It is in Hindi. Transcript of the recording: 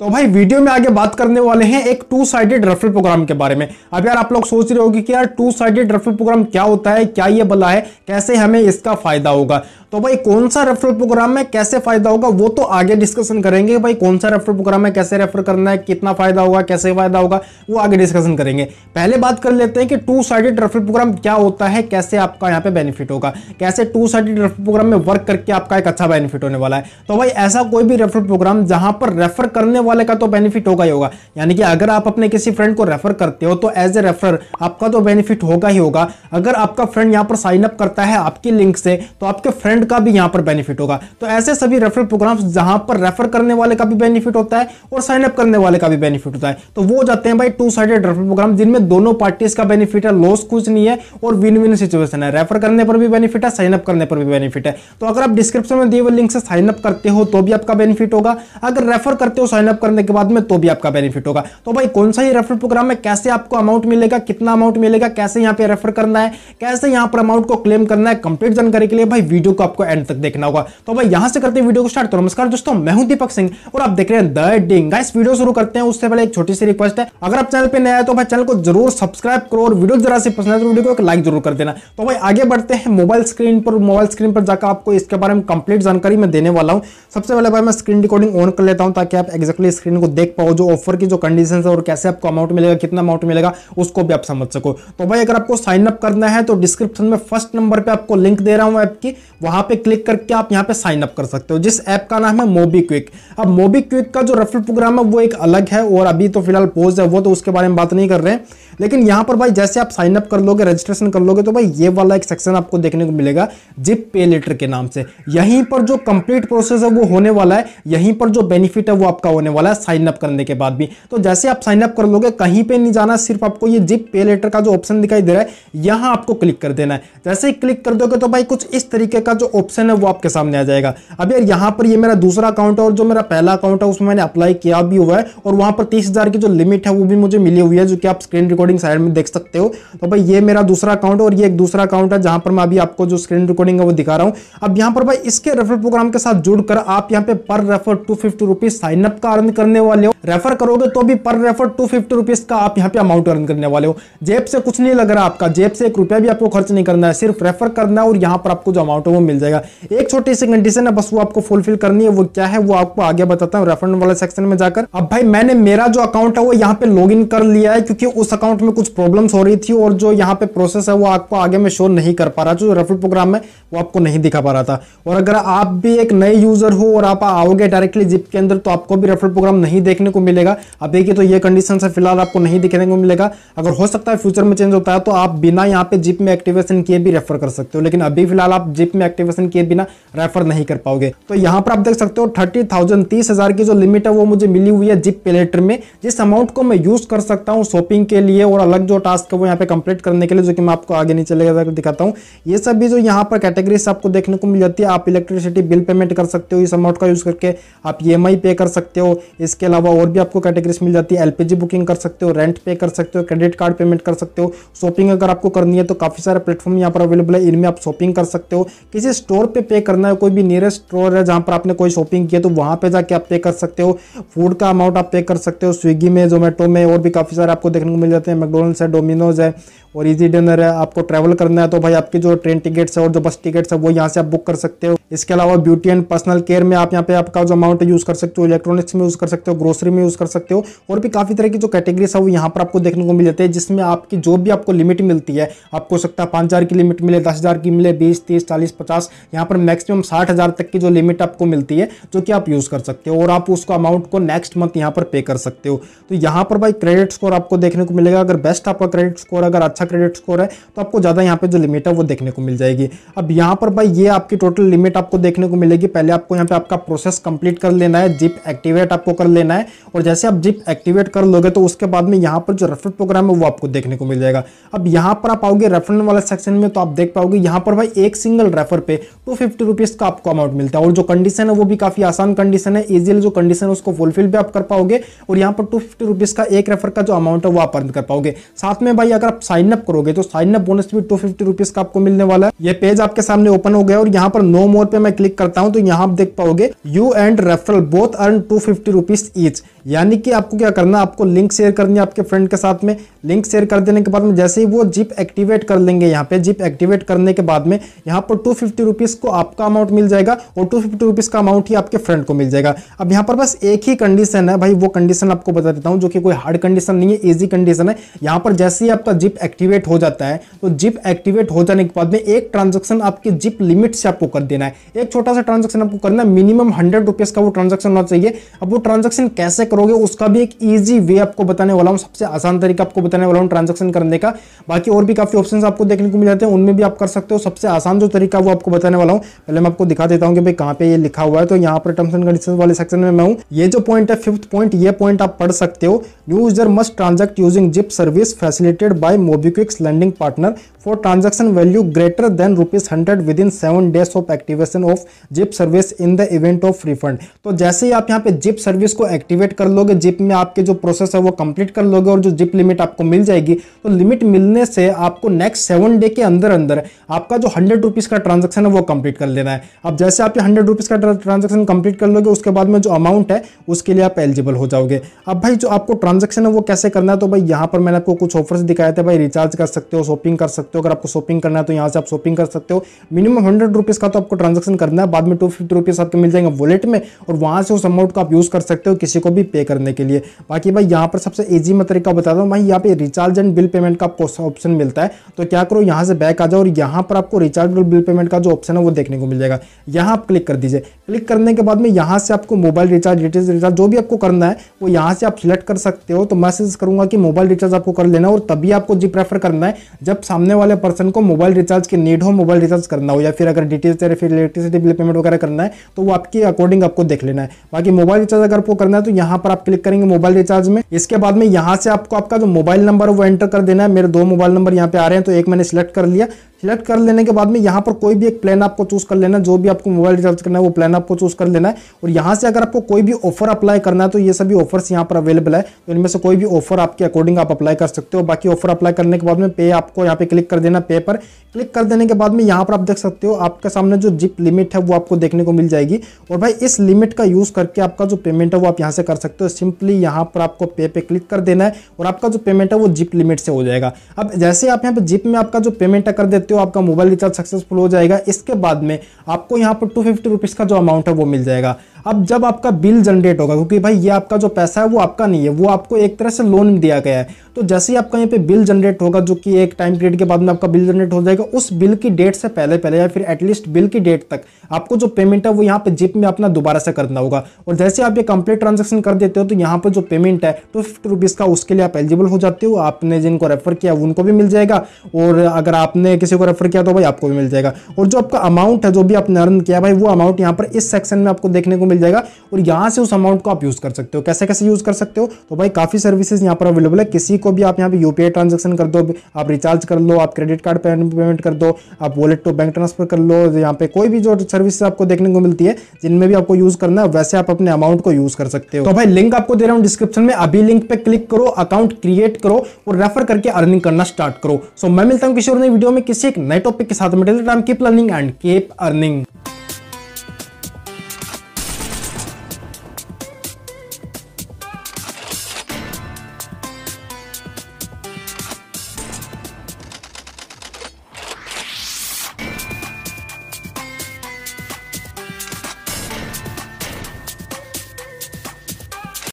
तो भाई वीडियो में आगे बात करने वाले हैं एक टू साइडेड रेफरल प्रोग्राम के बारे में अब यार आप लोग सोच रहे होगे कि यार टू साइडेड रेफरल प्रोग्राम क्या होता है क्या ये बला है कैसे हमें इसका फायदा होगा तो भाई कौन सा रेफरल प्रोग्राम में कैसे फायदा होगा वो तो आगे डिस्कशन करेंगे भाई कौन सा रेफरल प्रोग्राम में कैसे रेफर करना है कितना फायदा होगा कैसे फायदा होगा वो आगे डिस्कशन करेंगे पहले बात कर लेते हैं कि टू साइडेड रेफरल प्रोग्राम क्या होता है कैसे आपका यहाँ पे बेनिफिट होगा कैसे टू साइडेड रेफर प्रोग्राम में वर्क करके आपका एक अच्छा बेनिफिट होने वाला है तो भाई ऐसा कोई भी रेफरल प्रोग्राम जहां पर रेफर करने वाले का तो बेनिफिट होगा ही होगा यानी कि अगर आप अपने किसी फ्रेंड को रेफर करते हो तो एज ए रेफर आपका तो बेनिफिट होगा ही होगा अगर आपका फ्रेंड यहाँ पर साइन अप करता है आपकी लिंक से तो आपके फ्रेंड स्टूडेंट का भी यहां पर बेनिफिट होगा तो ऐसे सभी रेफरल प्रोग्राम्स जहां पर रेफर करने वाले का भी बेनिफिट होता है और साइन अप करने वाले का भी बेनिफिट होता है तो वो जाते हैं भाई टू साइडेड रेफरल प्रोग्राम जिनमें दोनों पार्टीज का बेनिफिट है लॉस कुछ नहीं है और विन विन सिचुएशन है रेफर करने पर भी बेनिफिट है साइनअप करने पर भी बेनिफिट है तो अगर आप डिस्क्रिप्शन में दिए हुए लिंक से साइन अप करते हो तो भी आपका बेनिफिट होगा अगर रेफर करते हो साइन अप करने के बाद में तो भी आपका बेनिफिट होगा तो भाई कौन सा ही रेफर प्रोग्राम है कैसे आपको अमाउंट मिलेगा कितना अमाउंट मिलेगा कैसे यहाँ पे रेफर करना है कैसे यहाँ पर अमाउंट को क्लेम करना है कंप्लीट जानकारी के लिए भाई वीडियो को आपको एंड तक देखना होगा तो भाई यहां से करते हैं वीडियो को स्टार्ट तो नमस्कार दोस्तों मैं हूं दीपक सिंह और आप देख रहे हैं द डिंग गाइस वीडियो शुरू करते हैं उससे पहले एक छोटी सी रिक्वेस्ट है अगर आप चैनल पर नया है तो भाई चैनल को जरूर सब्सक्राइब करो और वीडियो जरा से पसंद है तो वीडियो को एक लाइक जरूर कर देना तो भाई आगे बढ़ते हैं मोबाइल स्क्रीन पर मोबाइल स्क्रीन पर जाकर आपको इसके बारे में कंप्लीट जानकारी मैं देने वाला हूँ सबसे पहले भाई मैं स्क्रीन रिकॉर्डिंग ऑन कर लेता हूँ ताकि आप एक्जैक्टली स्क्रीन को देख पाओ जो ऑफर की जो कंडीशन है और कैसे आपको अमाउंट मिलेगा कितना अमाउंट मिलेगा उसको भी आप समझ सको तो भाई अगर आपको साइन अप करना है तो डिस्क्रिप्शन में फर्स्ट नंबर पर आपको लिंक दे रहा हूँ ऐप की वहां यहाँ पे क्लिक करके आप यहाँ पे साइन अप कर सकते हो जिस ऐप का नाम है मोबी क्विक अब मोबी क्विक का जो रेफरल प्रोग्राम है वो एक अलग है और अभी तो फिलहाल पोज है वो तो उसके बारे में बात नहीं कर रहे हैं लेकिन यहाँ पर भाई जैसे आप अप कर लोगे रजिस्ट्रेशन कर लोगे तो भाई ये वाला एक सेक्शन आपको देखने को मिलेगा जिप पे लेटर के नाम से यहीं पर जो कंप्लीट प्रोसेस है वो होने वाला है यहीं पर जो बेनिफिट है वो आपका होने वाला है साइनअप करने के बाद भी तो जैसे आप अप कर लोगे कहीं पर नहीं जाना सिर्फ आपको ये जिप पे लेटर का जो ऑप्शन दिखाई दे रहा है यहाँ आपको क्लिक कर देना है जैसे ही क्लिक कर दोगे तो भाई कुछ इस तरीके का जो ऑप्शन है वो आपके सामने आ जाएगा अब यार यहाँ पर ये मेरा दूसरा अकाउंट है और जो मेरा पहला अकाउंट है उसमें मैंने अप्लाई किया भी हुआ है और वहाँ पर तीस की जो लिमिट है वो भी मुझे मिली हुई है जो कि आप स्क्रीन रिकॉर्ड रिकॉर्डिंग साइड में देख सकते हो तो भाई ये मेरा दूसरा अकाउंट और ये एक दूसरा अकाउंट है जहां पर मैं अभी आपको जो स्क्रीन रिकॉर्डिंग है वो दिखा रहा हूं अब यहां पर भाई इसके रेफर प्रोग्राम के साथ जुड़कर आप यहाँ पे पर refer two fifty rupees sign का आरंभ करने वाले हो रेफर करोगे तो भी पर रेफर टू फिफ्टी रुपीज़ का आप यहाँ पे अमाउंट अर्न करने वाले हो जेब से कुछ नहीं लग रहा आपका जेब से एक रुपया भी आपको खर्च नहीं करना है सिर्फ रेफर करना है और यहाँ पर आपको जो अमाउंट है वो मिल जाएगा एक छोटी सी कंडीशन है बस वो आपको फुलफिल करनी है वो क्या है वो आपको आगे बताता हूँ रेफर वाले सेक्शन में जाकर अब भाई मैंने मेरा जो अकाउंट है वो यहाँ पे लॉग इन कर लिया है क्योंकि उस अकाउंट में कुछ प्रॉब्लम हो रही थी और जो यहाँ पे प्रोसेस है वो आपको आगे में शो नहीं कर पा रहा जो रेफर प्रोग्राम है वो आपको नहीं दिखा पा रहा था और अगर आप भी एक नए यूजर हो और आप आओगे डायरेक्टली जिप के अंदर तो आपको भी रेफर प्रोग्राम नहीं देखने को मिलेगा अब देखिए तो ये कंडीशन से फिलहाल आपको नहीं दिखने को मिलेगा अगर हो सकता है फ्यूचर में चेंज होता है तो आप बिना यहाँ पे जिप में एक्टिवेशन किए भी रेफर कर सकते हो लेकिन अभी फिलहाल आप जिप में एक्टिवेशन किए बिना रेफर नहीं कर पाओगे तो यहाँ पर आप देख सकते हो थर्टी थाउजेंड तीस हजार की जो लिमिट है वो मुझे मिली हुई है जिप पेलेटर में जिस अमाउंट को मैं यूज कर सकता हूँ शॉपिंग के लिए और अलग जो टास्क है वो यहाँ पे कंप्लीट करने के लिए जो कि मैं आपको आगे नीचे लेकर दिखाता हूँ ये सब भी जो यहाँ पर कैटेगरीज आपको देखने को मिल जाती है आप इलेक्ट्रिसिटी बिल पेमेंट कर सकते हो इस अमाउंट का यूज करके आप ई e पे कर सकते हो इसके अलावा और भी आपको कैटेगरीज मिल जाती है एलपीजी बुकिंग कर सकते हो रेंट पे कर सकते हो क्रेडिट कार्ड पेमेंट कर सकते हो शॉपिंग अगर आपको करनी है तो काफी सारे प्लेटफॉर्म यहाँ पर अवेलेबल है इनमें आप शॉपिंग कर सकते हो किसी स्टोर पे पे करना करना है कोई भी नियरेस्ट स्टोर है जहाँ पर आपने कोई शॉपिंग की है तो वहाँ पर जाके आप पे कर सकते हो फूड का अमाउंट आप पे कर सकते हो स्विगी में जोमेटो में और भी काफ़ी सारे आपको देखने को मिल जाते हैं मैकडोनल्ड्स है डोमिनोज है और इजी डिनर है आपको ट्रैवल करना है तो भाई आपकी जो ट्रेन टिकट्स है और जो बस टिकट्स है वो यहाँ से आप बुक कर सकते हो इसके अलावा ब्यूटी एंड पर्सनल केयर में आप यहाँ पे आपका जो अमाउंट यूज़ कर सकते हो इलेक्ट्रॉनिक्स में यूज़ कर सकते हो ग्रोसरी में यूज़ कर सकते हो और भी काफ़ी तरह की जो कैटेगरीज है वो यहाँ पर आपको देखने को मिल जाती है जिसमें आपकी जो भी आपको लिमिट मिलती है आपको सकता है पाँच की लिमिट मिले दस की मिले बीस तीस चालीस पचास यहाँ पर मैक्सिमम साठ तक की जो लिमिट आपको मिलती है जो कि आप यूज़ कर सकते हो और आप उसको अमाउंट को नेक्स्ट मंथ यहाँ पर पे कर सकते हो तो यहाँ पर भाई क्रेडिट स्कोर आपको देखने को मिलेगा अगर बेस्ट आपका क्रेडिट स्कोर अगर अच्छा क्रेडिट स्कोर है तो आपको ज़्यादा यहाँ पर जो लिमिट है वो देखने को मिल जाएगी अब यहाँ पर भाई ये आपकी टोटल लिमिट आपको देखने को मिलेगी पहले आपको यहाँ पे आपका प्रोसेस कंप्लीट कर लेना है जिप एक्टिवेट आपको कर लेना है और जैसे आप जिप एक्टिवेट कर लोगे तो उसके बाद में यहाँ पर जो रेफर प्रोग्राम है वो आपको देखने को मिल जाएगा अब यहाँ पर आप आओगे रेफर वाले सेक्शन में तो आप देख पाओगे यहाँ पर भाई एक सिंगल रेफर पे टू फिफ्टी रुपीज़ का आपको अमाउंट मिलता है और जो कंडीशन है वो भी काफ़ी आसान कंडीशन है इजीली जो कंडीशन है उसको फुलफिल भी आप कर पाओगे और यहाँ पर टू फिफ्टी का एक रेफर का जो अमाउंट है वो आप अर्न कर पाओगे साथ में भाई अगर आप साइनअप करोगे तो साइनअप बोनस भी टू फिफ्टी का आपको मिलने वाला है ये पेज आपके सामने ओपन हो गया और यहाँ पर नो मोर फोर पे मैं क्लिक करता हूँ तो यहाँ आप देख पाओगे you and referral both earn two fifty rupees each यानी कि आपको क्या करना आपको लिंक शेयर करनी है आपके फ्रेंड के साथ में लिंक शेयर कर देने के बाद में जैसे ही वो जिप एक्टिवेट कर लेंगे यहाँ पे जिप एक्टिवेट करने के बाद में यहाँ पर टू फिफ्टी रुपीज़ को आपका अमाउंट मिल जाएगा और टू फिफ्टी रुपीज़ का अमाउंट ही आपके फ्रेंड को मिल जाएगा अब यहाँ पर बस एक ही कंडीशन है भाई वो कंडीशन आपको बता देता हूँ जो कि कोई हार्ड कंडीशन नहीं है ईजी कंडीशन है यहाँ पर जैसे ही आपका जिप एक्टिवेट हो जाता है तो जिप एक्टिवेट हो जाने के बाद में एक ट्रांजेक्शन आपकी जिप लिमिट से आपको कर देना है एक छोटा सा ट्रांजेक्शन आपको करना मिनिमम हंड्रेड रुपीज़ का वो ट्रांजेक्शन होना चाहिए अब वो ट्रांजेक्शन कैसे करोगे उसका भी एक ईजी वे आपको बताने वाला हूँ सबसे आसान तरीका आपको बताने वाला हूँ ट्रांजेक्शन करने का बाकी और भी काफ़ी ऑप्शन आपको देखने को मिल जाते हैं उनमें भी आप कर सकते हो सबसे आसान जो तरीका वो आपको बताने वाला हूँ पहले मैं आपको दिखा देता हूँ कि भाई कहाँ पे ये लिखा हुआ है तो यहाँ पर टर्म्स एंड कंडीशन वाले सेक्शन में मैं हूँ ये जो पॉइंट है फिफ्थ पॉइंट ये पॉइंट आप पढ़ सकते हो user must transact using Zip service facilitated by MobiKwik's lending partner for transaction value greater than rupees hundred within seven days of active activation of Zip service in the event of refund तो जैसे ही आप यहाँ पे जिप सर्विस को एक्टिवेट कर लोगे जिप में आपके जो प्रोसेस है वो कंप्लीट कर लोगे और जो जिप लिमिट आपको मिल जाएगी तो लिमिट मिलने से आपको नेक्स्ट सेवन डे के अंदर अंदर आपका जो हंड्रेड रुपीज़ का ट्रांजेक्शन है वो कंप्लीट कर लेना है अब जैसे आप हंड्रेड रुपीज़ का ट्रांजेक्शन कंप्लीट कर लोगे उसके बाद में जो अमाउंट है उसके लिए आप एलिजिबल हो जाओगे अब भाई जो आपको ट्रांजेक्शन है वो कैसे करना है तो भाई यहाँ पर मैंने आपको कुछ ऑफर्स दिखाए थे भाई रिचार्ज कर सकते हो शॉपिंग कर सकते हो अगर आपको शॉपिंग करना है तो यहाँ से आप शॉपिंग कर सकते हो मिनिमम हंड्रेड रुपीज़ का तो आपको ट्रांजेक्शन करना है बाद में टू फिफ्टी रुपीज़ आपको मिल जाएंगे वॉलेट में और वहाँ से उस अमाउंट को आप यूज़ कर सकते हो किसी को भी पे करने के लिए बाकी भाई यहाँ पर सबसे ईजी मैं तरीका बता दूँ भाई यहाँ पे रिचार्ज एंड बिल पेमेंट का आपको ऑप्शन मिलता है तो क्या करो यहाँ से बैक आ जाओ और यहाँ पर आपको रिचार्ज और बिल पेमेंट का जो ऑप्शन है वो देखने को मिल जाएगा यहाँ आप क्लिक कर दीजिए क्लिक करने के बाद में यहाँ से आपको मोबाइल रिचार्ज डिटेल्स रिचार्ज जो भी आपको करना है वो यहाँ से आप सिलेक्ट कर सकते हो तो मैसेज करूंगा करूँगा कि मोबाइल रिचार्ज आपको कर लेना और तभी आपको जी प्रेफर करना है जब सामने वाले पर्सन को मोबाइल रिचार्ज की नीड हो मोबाइल रिचार्ज करना हो या फिर अगर डिटेल्स या फिर इलेक्ट्रिसिटी बिल पेमेंट वगैरह करना है तो वो आपके अकॉर्डिंग आपको देख लेना है बाकी मोबाइल रिचार्ज अगर आपको करना है तो यहाँ पर आप क्लिक करेंगे मोबाइल रिचार्ज में इसके बाद में यहाँ से आपको आपका जो मोबाइल नंबर वो एंटर कर देना है मेरे दो मोबाइल नंबर यहाँ पे आ रहे हैं तो एक मैंने सिलेक्ट कर लिया सिलेक्ट कर लेने के बाद में यहाँ पर कोई भी एक प्लान आपको चूज कर लेना जो भी आपको मोबाइल रिचार्ज करना है वो प्लान आपको चूज कर लेना है और यहाँ से अगर आपको कोई भी ऑफर अप्लाई करना है तो ये सभी ऑफर्स यहाँ पर अवेलेबल है तो इनमें से कोई भी ऑफर आपके अकॉर्डिंग आप अप्लाई कर सकते हो बाकी ऑफर अप्लाई करने के बाद में पे आपको यहाँ पे क्लिक कर देना पे पर क्लिक कर देने के बाद में यहाँ पर आप देख सकते हो आपके सामने जो जिप लिमिट है वो आपको देखने को मिल जाएगी और भाई इस लिमिट का यूज़ करके आपका जो पेमेंट है वो आप यहाँ से कर सकते हो सिंपली यहाँ पर आपको पे पे क्लिक कर देना है और आपका जो पेमेंट है वो जिप लिमिट से हो जाएगा अब जैसे आप यहाँ पे जिप में आपका जो पेमेंट कर देते हो हो आपका मोबाइल रिचार्ज सक्सेसफुल हो जाएगा इसके बाद में आपको यहाँ पर टू फिफ्टी का जो अमाउंट है वो मिल जाएगा अब जब आपका बिल जनरेट होगा क्योंकि भाई ये आपका जो पैसा है वो आपका नहीं है वो आपको एक तरह से लोन दिया गया है तो जैसे ही आपका यहाँ पे बिल जनरेट होगा जो कि एक टाइम पीरियड के बाद में आपका बिल जनरेट हो जाएगा उस बिल की डेट से पहले पहले या फिर एटलीस्ट बिल की डेट तक आपको जो पेमेंट है वो यहाँ पे जिप में अपना दोबारा से करना होगा और जैसे आप ये कंप्लीट ट्रांजेक्शन कर देते हो तो यहाँ पर जो पेमेंट है तो फिफ्टी रुपीज़ का उसके लिए आप एलिजिबल हो जाते हो आपने जिनको रेफर किया उनको भी मिल जाएगा और अगर आपने किसी को रेफर किया तो भाई आपको भी मिल जाएगा और जो आपका अमाउंट है जो भी आपने अर्न किया भाई वो अमाउंट यहाँ पर इस सेक्शन में आपको देखने को मिल जाएगा और यहाँ से उस अमाउंट को आप यूज़ कर सकते हो कैसे कैसे यूज़ कर सकते हो तो भाई काफ़ी सर्विसेज यहाँ पर अवेलेबल है किसी को भी आप यहाँ पे यूपीआई ट्रांजेक्शन कर दो आप रिचार्ज कर लो आप क्रेडिट कार्ड पेमेंट कर दो आप वॉलेट टू बैंक ट्रांसफर कर लो यहाँ पे कोई भी जो सर्विस आपको देखने को मिलती है जिनमें भी आपको यूज़ करना है वैसे आप अपने अमाउंट को यूज़ कर सकते हो तो भाई लिंक आपको दे रहा हूँ डिस्क्रिप्शन में अभी लिंक पे क्लिक करो अकाउंट क्रिएट करो और रेफर करके अर्निंग करना स्टार्ट करो सो मैं मिलता हूँ किसी और नई वीडियो में किसी एक नए टॉपिक के साथ में keep learning and keep earning